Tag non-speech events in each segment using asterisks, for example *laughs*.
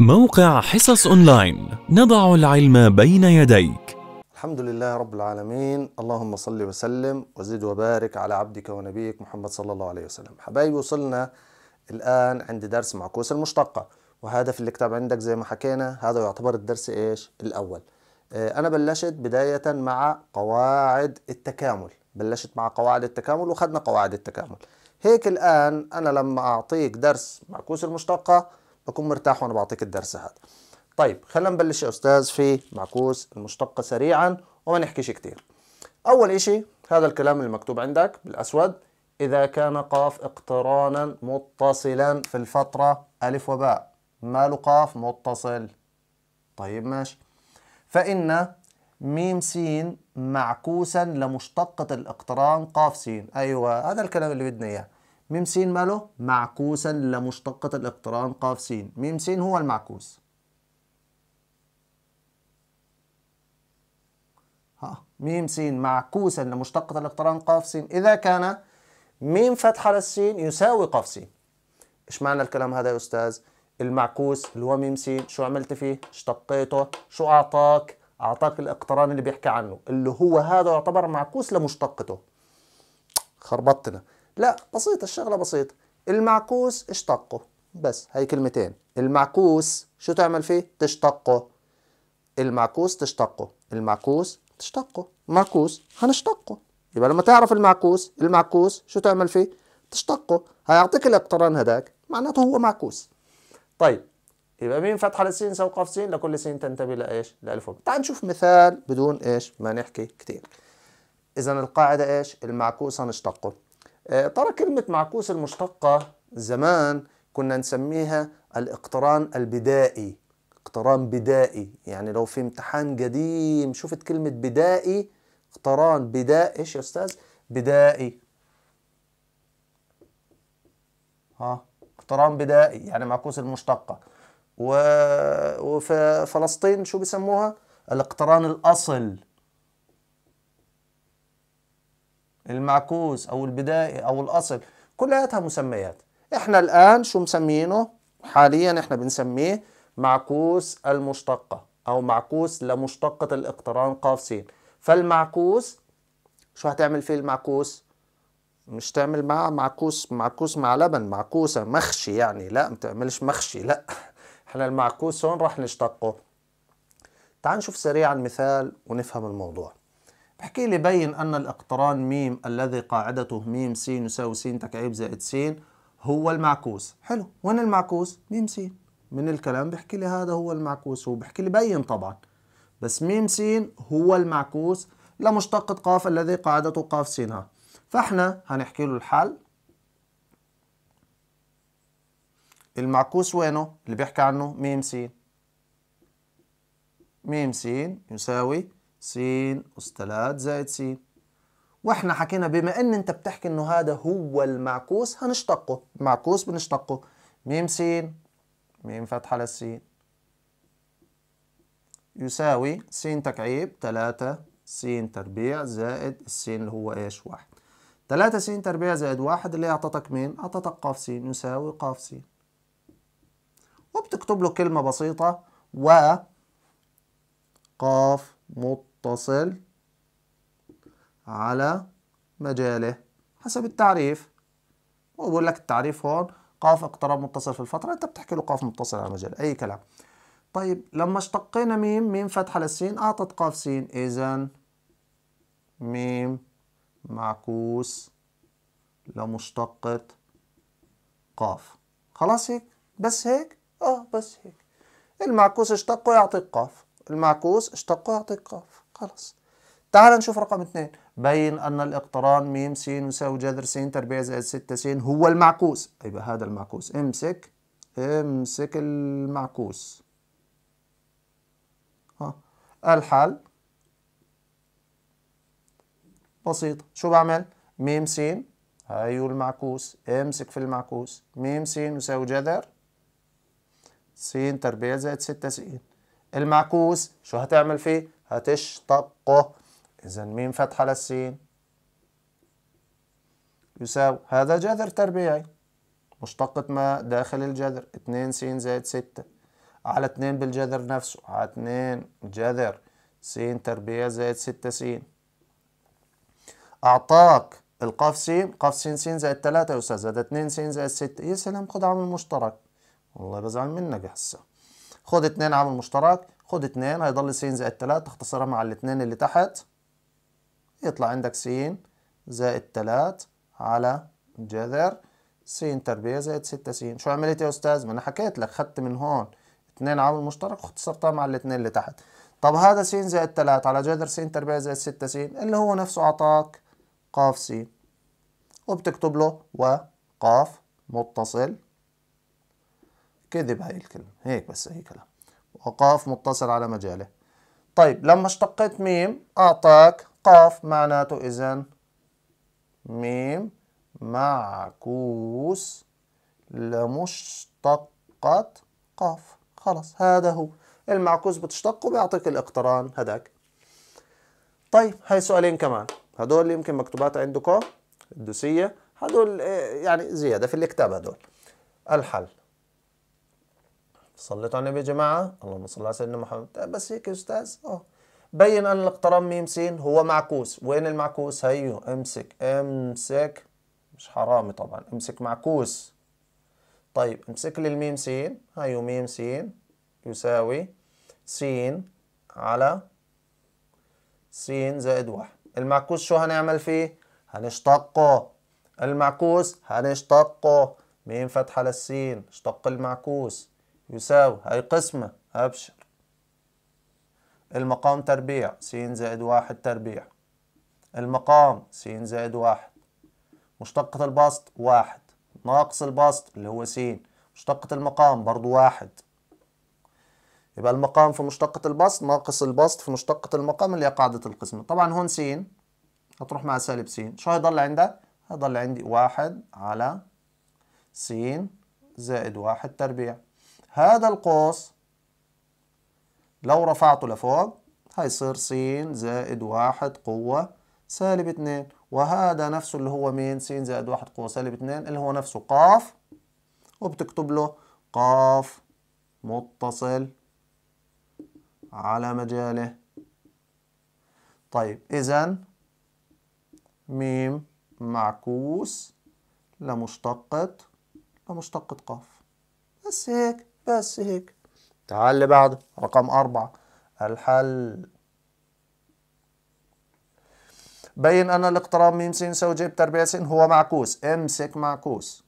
موقع حصص اونلاين نضع العلم بين يديك الحمد لله رب العالمين اللهم صل وسلم وزد وبارك على عبدك ونبيك محمد صلى الله عليه وسلم حبايبي وصلنا الآن عند درس معكوس المشتقة وهذا في الكتاب عندك زي ما حكينا هذا يعتبر الدرس إيش الأول آه، أنا بلشت بداية مع قواعد التكامل بلشت مع قواعد التكامل وخدنا قواعد التكامل هيك الآن أنا لما أعطيك درس معكوس المشتقة بكون مرتاح وانا بعطيك الدرس هذا طيب خلينا نبلش يا استاذ في معكوس المشتقه سريعا وما نحكيش كثير اول إشي هذا الكلام اللي مكتوب عندك بالاسود اذا كان قاف اقترانا متصلا في الفتره الف وباء ماله قاف متصل طيب ماشي فان ميم سين معكوسا لمشتقة الاقتران قاف سين أيوة هذا الكلام اللي بدنا إياه ميم س ماله معكوسا لمشتقة الاقتران ق س ميم س هو المعكوس ها ميم س معكوسا لمشتقة الاقتران ق س إذا كان ميم فتحة للسين يساوي ق س إيش معنى الكلام هذا يا أستاذ؟ المعكوس اللي هو ميم س شو عملت فيه؟ اشتقيته شو أعطاك؟ أعطاك الاقتران اللي بيحكي عنه اللي هو هذا يعتبر معكوس لمشتقته خربطتنا لا بسيطة الشغلة بسيطة المعكوس اشتقه بس هي كلمتين المعكوس شو تعمل فيه تشتقه المعكوس تشتقه المعكوس تشتقه معكوس هنشتقه يبقى لما تعرف المعكوس المعكوس شو تعمل فيه تشتقه هيعطيك الاقتران هداك معناته هو معكوس طيب يبقى مين فتحة للسين قاف سين لكل سين تنتبه لإيش؟ لألف تعال نشوف مثال بدون إيش ما نحكي كثير. إذا القاعدة إيش؟ المعكوس هنشتقه آه، ترى كلمة معكوس المشتقة زمان كنا نسميها الاقتران البدائي اقتران بدائي يعني لو في امتحان قديم شفت كلمة بدائي اقتران بدائي ايش يا استاذ بدائي ها اقتران بدائي يعني معكوس المشتقة و... وفي فلسطين شو بيسموها الاقتران الأصل المعكوس او البدائي او الاصل كلياتها مسميات احنا الان شو مسمينه حاليا احنا بنسميه معكوس المشتقة او معكوس لمشتقة الاقتران قاف س فالمعكوس شو هتعمل فيه المعكوس مش تعمل معاه معكوس معكوس مع لبن معكوسة مخشي يعني لا ما تعملش مخشي لا *laughs* احنا المعكوس هون راح نشتقه تعال نشوف سريعا مثال ونفهم الموضوع بحكي لي بين أن الاقتران ميم الذي قاعدته ميم س يساوي س تكعيب زائد س هو المعكوس حلو وين المعكوس ميم س من الكلام بحكي لي هذا هو المعكوس هو بحكي لي بين طبعا بس ميم س هو المعكوس لمشتقة قاف الذي قاعدته قاف س ها فاحنا هنحكي له الحل المعكوس وينه اللي بيحكي عنه ميم س ميم س يساوي س أس 3 زائد س واحنا حكينا بما ان انت بتحكي انه هذا هو المعكوس هنشتقه معكوس بنشتقه م س م فتحة على يساوي س تكعيب 3 س تربيع زائد السين اللي هو ايش واحد 3 س تربيع زائد واحد اللي اعطتك مين اعطتك ق س يساوي ق س وبتكتب له كلمة بسيطة و قاف متصل على مجاله حسب التعريف هو بقول لك التعريف هون قاف اقتراب متصل في الفترة أنت بتحكي له قاف متصل على مجال أي كلام طيب لما اشتقينا ميم ميم فتحة للسين أعطت قاف سين إذا ميم معكوس لمشتقة قاف خلاص هيك بس هيك اه بس هيك المعكوس اشتقه يعطيك قاف المعكوس اشتقوا يعطيك قاف خلاص تعال نشوف رقم اثنين بين أن الاقتران م س يساوي جذر س تربيع زائد 6 س هو المعكوس يبقى أيوة، هذا المعكوس امسك امسك المعكوس ها الحل بسيط شو بعمل؟ م س هيو أيوة، المعكوس امسك في المعكوس م س يساوي جذر س تربيع زائد 6 س المعكوس شو هتعمل فيه؟ هتشتقه إذا مين فتحة للسين يساوي هذا جذر تربيعي مشتقة ما داخل الجذر 2 س زائد 6 على 2 بالجذر نفسه على 2 جذر س تربيع زائد 6 س أعطاك القاف س قاف س س زائد 3 يا أستاذ ده 2 س زائد 6 يا سلام خد عامل مشترك والله بزعل منك هسه خد اتنين عامل مشترك خد اتنين هيضل س زائد تلات تختصرها مع الاثنين اللي تحت يطلع عندك س زائد تلات على جذر س تربيع زائد ستة س شو عملت يا استاذ ما انا حكيت لك خدت من هون اتنين عامل مشترك واختصرتها مع الاثنين اللي تحت طب هذا س زائد تلات على جذر س تربيع زائد ستة س اللي هو نفسه اعطاك ق س وبتكتب له وقاف متصل كذب هاي الكلمة هيك بس هي كلام وقاف متصل على مجاله طيب لما اشتقيت ميم أعطاك قاف معناته إذا ميم معكوس لمشتقة قاف خلص هذا هو المعكوس بتشتق وبيعطيك الاقتران هداك طيب هاي سؤالين كمان هدول يمكن مكتوبات عندكم الدوسية هدول آه، يعني زيادة في الكتاب هدول الحل صليتوا على النبي يا جماعه اللهم صل على سيدنا محمد طيب بس هيك يا استاذ اه بين ان الاقتران ميم س هو معكوس وين المعكوس هيو امسك امسك مش حرامي طبعا امسك معكوس طيب امسك لي الميم س هيو ميم س يساوي س على س زائد واحد المعكوس شو هنعمل فيه هنشتقه المعكوس هنشتقه ميم فتحة للسين اشتق المعكوس يساوي هاي قسمة أبشر المقام تربيع س زائد واحد تربيع المقام س زائد واحد مشتقة البسط واحد ناقص البسط اللي هو س مشتقة المقام برضو واحد يبقى المقام في مشتقة البسط ناقص البسط في مشتقة المقام اللي هي قاعدة القسمة طبعا هون س هتروح مع سالب س شو هيضل عندها؟ هيضل عندي واحد على س زائد واحد تربيع هذا القوس لو رفعته لفوق هيصير س زائد واحد قوة سالب اتنين وهذا نفسه اللي هو مين س زائد واحد قوة سالب اتنين اللي هو نفسه قاف وبتكتب له قاف متصل على مجاله طيب إذا ميم معكوس لمشتقة لمشتقة قاف بس هيك بس هيك تعال اللي بعده رقم أربعة الحل بين أن الاقتراب ميم س يساوي جيب تربيع س هو معكوس امسك معكوس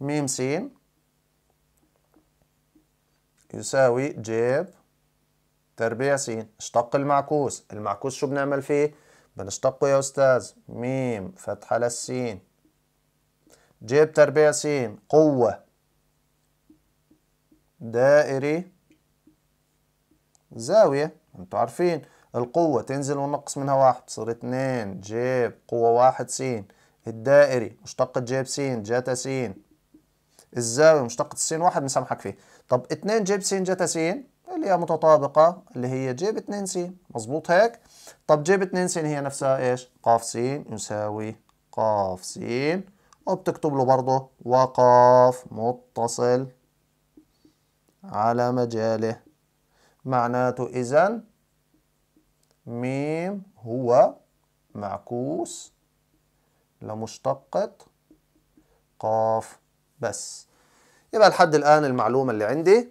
ميم س يساوي جيب تربيع س اشتق المعكوس المعكوس شو بنعمل فيه بنشتقه يا أستاذ ميم فتحة للسين جيب تربيع س قوة دائري زاوية انتو عارفين القوة تنزل ونقص منها واحد تصير اتنين جيب قوة واحد سين الدائري مشتقة جيب سين جاتا سين الزاوية مشتقة السين واحد نسامحك فيه طب اتنين جيب سين جاتا سين اللي هي متطابقة اللي هي جيب اثنين سين مظبوط هيك طب جيب اثنين سين هي نفسها ايش قاف سين يساوي قاف سين وبتكتب له برضه وقاف متصل على مجاله معناته إذا ميم هو معكوس لمشتقة قاف بس يبقى لحد الآن المعلومة اللي عندي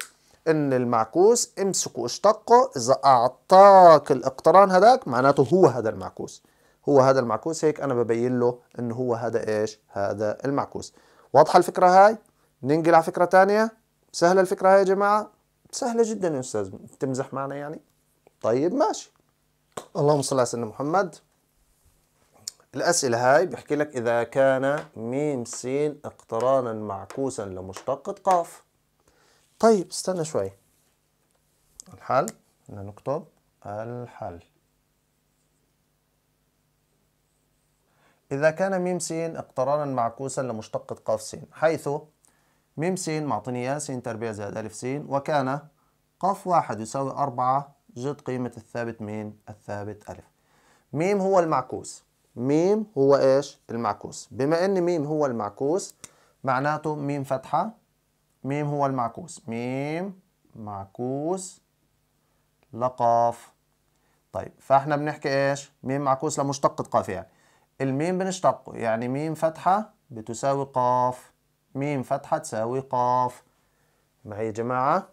إن المعكوس امسكه اشتقه إذا أعطاك الاقتران هذاك معناته هو هذا المعكوس هو هذا المعكوس هيك أنا ببين له إن هو هذا إيش هذا المعكوس واضحة الفكرة هاي ننقل على فكرة تانية سهلة الفكرة هاي يا جماعة سهلة جدا يا أستاذ تمزح معنا يعني طيب ماشي اللهم صل على سيدنا محمد الأسئلة هاي بحكي لك إذا كان ميم سين اقترانا معكوسا لمشتقة قاف طيب استنى شوي الحل بدنا نكتب الحل إذا كان ميم سين اقترانا معكوسا لمشتقة قاف سين حيث م س معطيني إياه س تربيع زائد ألف س وكان ق واحد يساوي أربعة جد قيمة الثابت مين؟ الثابت ألف م هو المعكوس م هو إيش؟ المعكوس بما إن م هو المعكوس معناته م فتحة م هو المعكوس م معكوس لقاف طيب فاحنا بنحكي ايش؟ م معكوس لمشتقة قاف يعني الميم بنشتقه يعني م فتحة بتساوي قاف ميم فتحة تساوي قاف معي يا جماعة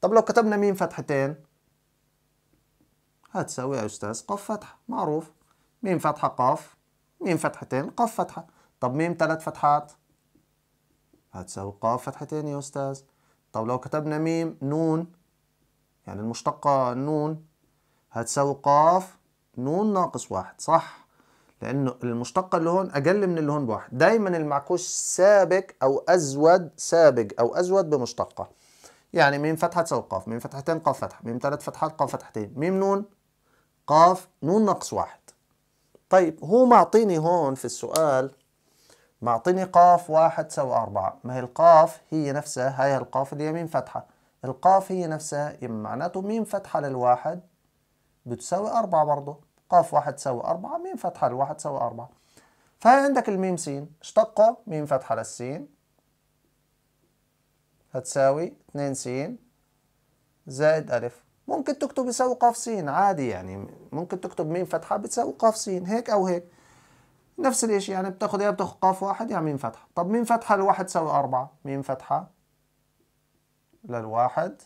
طب لو كتبنا ميم فتحتين هتساوي يا أستاذ قاف فتحة معروف ميم فتحة قاف ميم فتحتين قاف فتحة طب ميم ثلاث فتحات هتساوي قاف فتحتين يا أستاذ طب لو كتبنا ميم نون يعني المشتقة نون هتساوي قاف نون ناقص واحد صح لأنه المشتقة اللي هون أقل من اللي هون بواحد دايما المعكوس سابق أو أزود سابق أو أزود بمشتقة يعني ميم فتحة تساوي قاف ميم فتحتين قاف فتحة ميم ثلاث فتحات قاف فتحتين ميم نون قاف نون ناقص واحد طيب هو معطيني هون في السؤال معطيني قاف واحد تساوي أربعة ما هي القاف هي نفسها هاي القاف اللي هي ميم فتحة القاف هي نفسها معناته ميم فتحة للواحد بتساوي أربعة برضه قاف واحد تساوي أربعة ميم فتحة لواحد تساوي أربعة فهي عندك الميم سين اشتقة ميم فتحة للسين هتساوي اتنين سين زائد ألف ممكن تكتب يساوي قاف سين عادي يعني ممكن تكتب ميم فتحة بتساوي قاف سين هيك أو هيك نفس الإشي يعني بتاخد يا بتاخد قاف واحد يا يعني ميم فتحة طب ميم فتحة لواحد تساوي أربعة ميم فتحة للواحد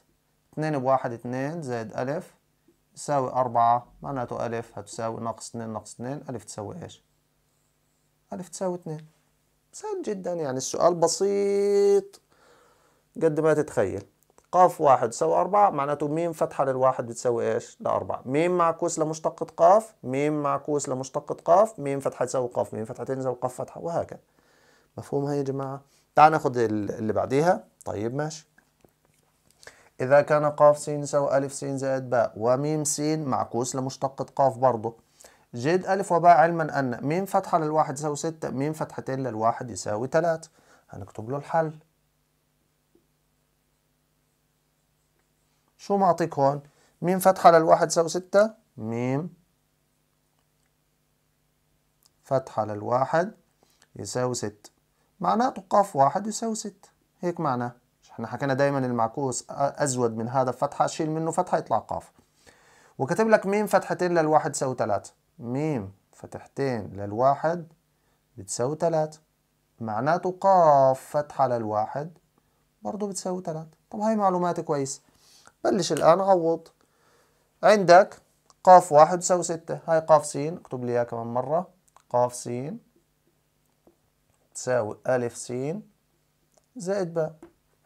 اتنين بواحد اتنين زائد ألف تساوي أربعة معناته ألف هتساوي ناقص اثنين ناقص اثنين ألف تساوي إيش؟ ألف تساوي اثنين سهل جدا يعني السؤال بسيط قد ما تتخيل قاف واحد تساوي أربعة معناته ميم فتحة للواحد بتساوي إيش؟ لأربعة ميم معكوس لمشتقة قاف ميم معكوس لمشتقة قاف ميم فتحة تساوي قاف ميم فتحتين تساوي قاف فتحة وهكذا مفهوم هاي يا جماعة؟ تعال ناخد اللي بعديها طيب ماشي إذا كان قاف س يساوي ألف س زائد باء وميم س معكوس لمشتقة قاف برضه جد ألف وباء علما أن ميم فتحة للواحد يساوي ستة ميم فتحتين للواحد يساوي تلاتة هنكتب له الحل شو معطيك هون ميم فتحة للواحد يساوي ستة ميم فتحة للواحد يساوي ستة معناته قاف واحد يساوي ستة هيك معناه احنا حكينا دايما المعكوس ازود من هذا فتحه شيل منه فتحه يطلع قاف وكتب لك ميم فتحتين للواحد تساوي ثلاثة ميم فتحتين للواحد بتساوي ثلاثة معناته قاف فتحة للواحد برضه بتساوي ثلاثة طب هاي معلومات كويس بلش الآن عوض عندك قاف واحد تساوي ستة هاي قاف س اكتب لي اياها كمان مرة قاف س تساوي ألف س زائد باء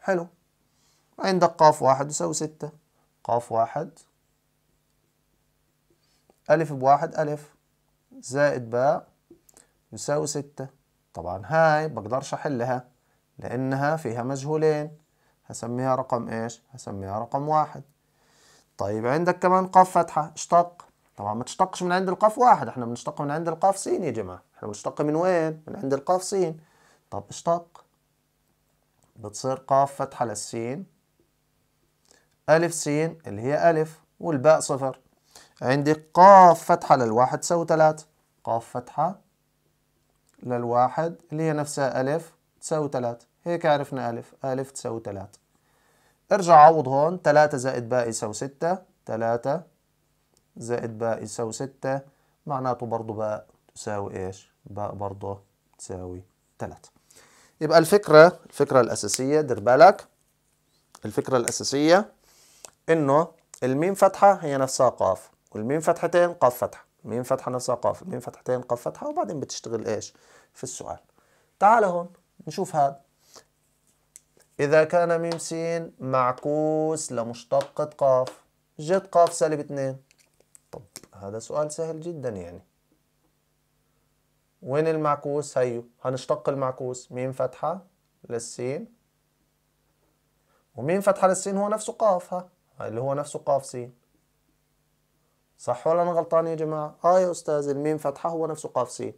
حلو عندك قاف واحد يساوي ستة قاف واحد ألف بواحد ألف زائد باء يساوي ستة طبعا هاي بقدرش أحلها لأنها فيها مجهولين هسميها رقم إيش؟ هسميها رقم واحد طيب عندك كمان قاف فتحة اشتق طبعا ما تشتقش من عند القاف واحد احنا بنشتق من عند القاف سين يا جماعة احنا بنشتق من وين؟ من عند القاف سين طب اشتق بتصير قاف فتحة للسين ألف سين اللي هي ألف والباء صفر عندي قاف فتحة للواحد تساوي ثلاث قاف فتحة للواحد اللي هي نفسها ألف تساوي ثلاث هيك عرفنا ألف ألف تساوي ثلاث ارجع عوض هون ثلاثة زائد باء يساوي ستة ثلاثة زائد باء يساوي ستة معناته برضو باء تساوي إيش باء برضو تساوي ثلاثة يبقى الفكرة الفكرة الأساسية دير بالك الفكرة الأساسية إنه الميم فتحة هي نفسها قاف والميم فتحتين قاف فتحة الميم فتحة نفسها قاف الميم فتحتين قاف فتحة وبعدين بتشتغل إيش في السؤال تعال هون نشوف هذا إذا كان ميم سين معكوس لمشتقة قاف جت قاف سالب اتنين طب هذا سؤال سهل جدا يعني وين المعكوس هيو هنشتق المعكوس ميم فتحة للسين وميم فتحة للسين هو نفسه قاف ها اللي هو نفسه قاف سين صح ولا انا غلطان يا جماعة اه يا استاذ الميم فتحة هو نفسه قاف سين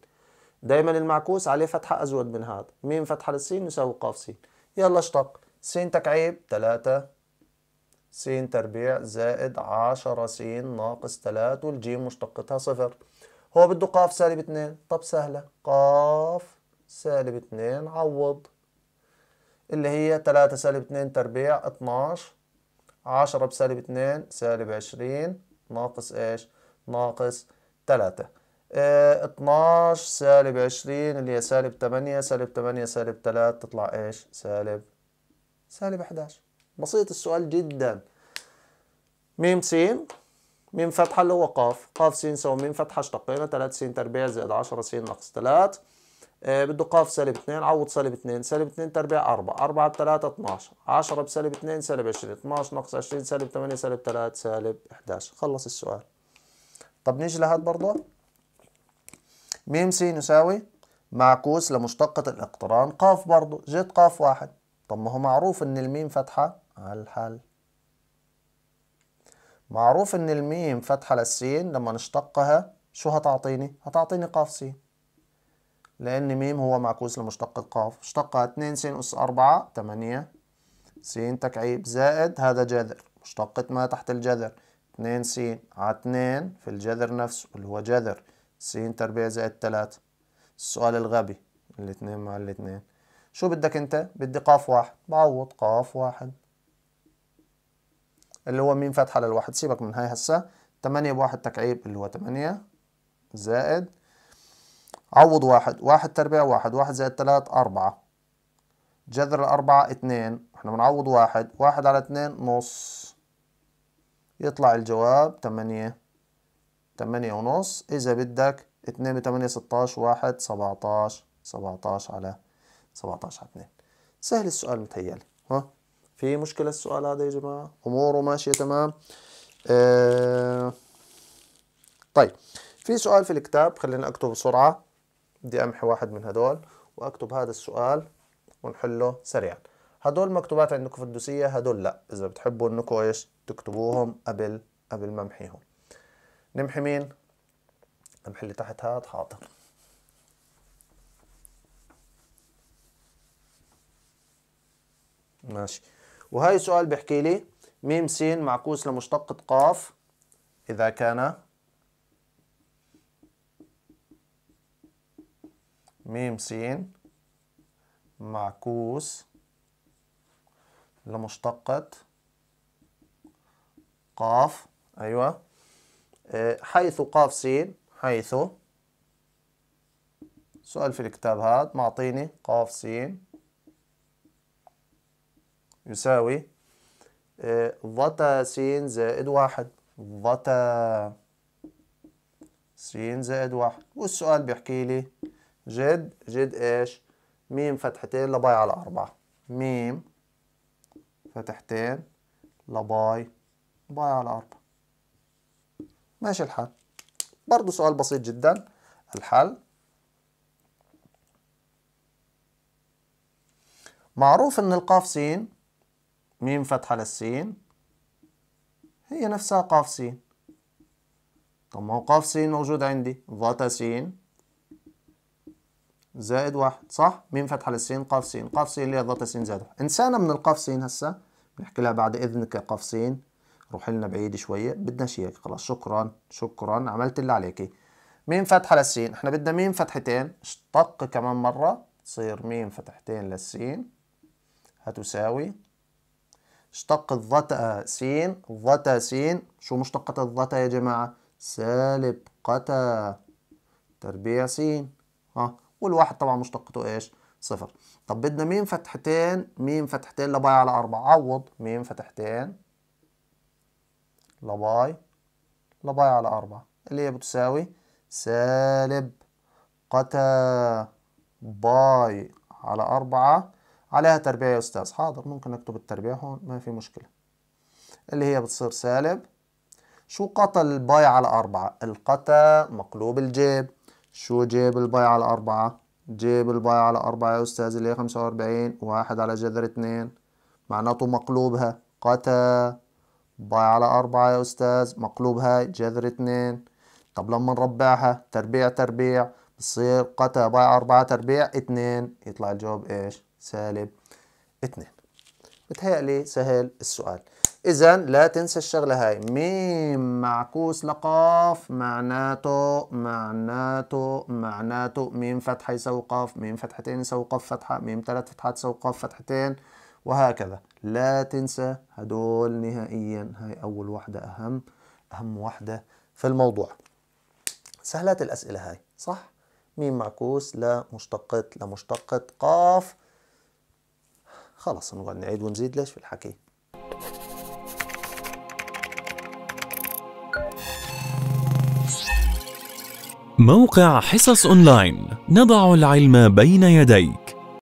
دايما المعكوس عليه فتحة ازود من هذا ميم فتحة للسين يساوي قاف سين يلا اشتق سين تكعيب تلاتة س تربيع زائد عشرة س ناقص تلاتة والجيم مشتقتها صفر هو بده ق سالب 2 طب سهلة ق سالب 2 عوض اللي هي 3 سالب 2 تربيع 12 10 بسالب 2 سالب 20 ناقص ايش ناقص 3 اه 12 سالب 20 اللي هي سالب 8 سالب 8 سالب 3 تطلع ايش سالب سالب 11 بسيط السؤال جدا ميم سين ميم فتحة اللي هو قاف قاف س يساوي ميم فتحة اشتقينا 3 س تربيع زائد 10 س ناقص 3 آه، بده قاف سالب 2 عوض سالب 2 سالب 2 تربيع 4 4 3 12 10 بسالب 2 سالب 20 12 ناقص 20 سالب 8 سالب 3 سالب 11 خلص السؤال طب نيجي لهاد برضه ميم س يساوي معكوس لمشتقة الاقتران قاف برضه جت قاف واحد طب ما هو معروف ان الميم فتحة على الحل معروف ان الميم فتحة للسين لما نشتقها شو هتعطيني؟ هتعطيني قاف سين لأن ميم هو معكوس لمشتق القاف اشتقها 2 س أس 4 8 سين تكعيب زائد هذا جذر مشتقة ما تحت الجذر 2 سين على 2 في الجذر نفسه اللي هو جذر س تربيع زائد 3 السؤال الغبي الاثنين مع الاثنين شو بدك انت؟ بدي قاف واحد بعوض قاف واحد اللي هو مين فاتحة للواحد سيبك من هاي هسه تمانية بواحد تكعيب اللي هو تمانية زائد عوض واحد واحد تربيع واحد واحد زائد تلات أربعة جذر الأربعة اتنين احنا بنعوض واحد واحد على اتنين نص يطلع الجواب تمانية تمانية ونص إذا بدك اتنين بتمانية ستاش واحد سبعتاش سبعتاش على سبعتاش على اتنين سهل السؤال متهيألي ها في مشكلة السؤال هذا يا جماعة أموره ماشية تمام آه طيب في سؤال في الكتاب خلينا أكتب بسرعة بدي أمحي واحد من هدول وأكتب هذا السؤال ونحله سريعا هدول مكتوبات عندكم في الدوسية هدول لا إذا بتحبوا إنكم إيش تكتبوهم قبل قبل ما أمحيهم نمحي مين؟ أمحي اللي تحت هاد حاضر ماشي وهاي سؤال بيحكي لي م س معكوس لمشتقة ق إذا كان م س معكوس لمشتقة ق أيوة آه، حيث ق س حيث سؤال في الكتاب هذا معطيني ق س يساوي ضتا آه، س زائد واحد ضتا س زائد واحد والسؤال بيحكي لي جد جد ايش ميم فتحتين لباي على أربعة ميم فتحتين لباي باي على أربعة ماشي الحال برضو سؤال بسيط جدا الحل معروف ان القاف س ميم فتحة للسين هي نفسها قاف سين طب ما هو قاف سين موجود عندي ضات سين زائد واحد صح ميم فتحة للسين قاف سين قاف سين اللي هي ضات سين زائد واحد انسانة من القاف سين هسا بنحكي لها بعد إذنك يا قاف سين روح لنا بعيد شوية بدناش هيك خلاص شكرا شكرا عملت اللي عليكي ميم فتحة للسين احنا بدنا ميم فتحتين اشتق كمان مرة تصير ميم فتحتين للسين هتساوي اشتق الظتا س ظتا س شو مشتقة الظتا يا جماعة سالب قتا تربيع س ها والواحد طبعا مشتقته ايش صفر طب بدنا مين فتحتين مين فتحتين لباي على أربعة عوض مين فتحتين لباي لباي على أربعة اللي هي بتساوي سالب قتا باي على أربعة عليها تربيع يا أستاذ حاضر ممكن أكتب التربيع هون ما في مشكلة اللي هي بتصير سالب شو قتل الباي على أربعة القتى مقلوب الجيب شو جيب الباي على أربعة جيب الباي على أربعة يا أستاذ اللي هي خمسة وأربعين واحد على جذر اتنين معناته مقلوبها قتى باي على أربعة يا أستاذ مقلوبها جذر اتنين طب لما نربعها تربيع تربيع بصير قتى باي أربعة تربيع اتنين يطلع الجواب إيش سالب 2 بتهيألي سهل السؤال إذا لا تنسى الشغلة هاي ميم معكوس لقاف معناته معناته معناته ميم فتحة يساوي قاف ميم فتحتين يساوي قاف فتحة ميم ثلاث فتحات يساوي قاف فتحتين وهكذا لا تنسى هدول نهائيا هاي أول وحدة أهم أهم وحدة في الموضوع سهلات الأسئلة هاي صح؟ ميم معكوس لمشتقة لمشتقة قاف خلاص نقعد نعيد ونزيد ليش في الحكي موقع حصص اونلاين نضع العلم بين يديك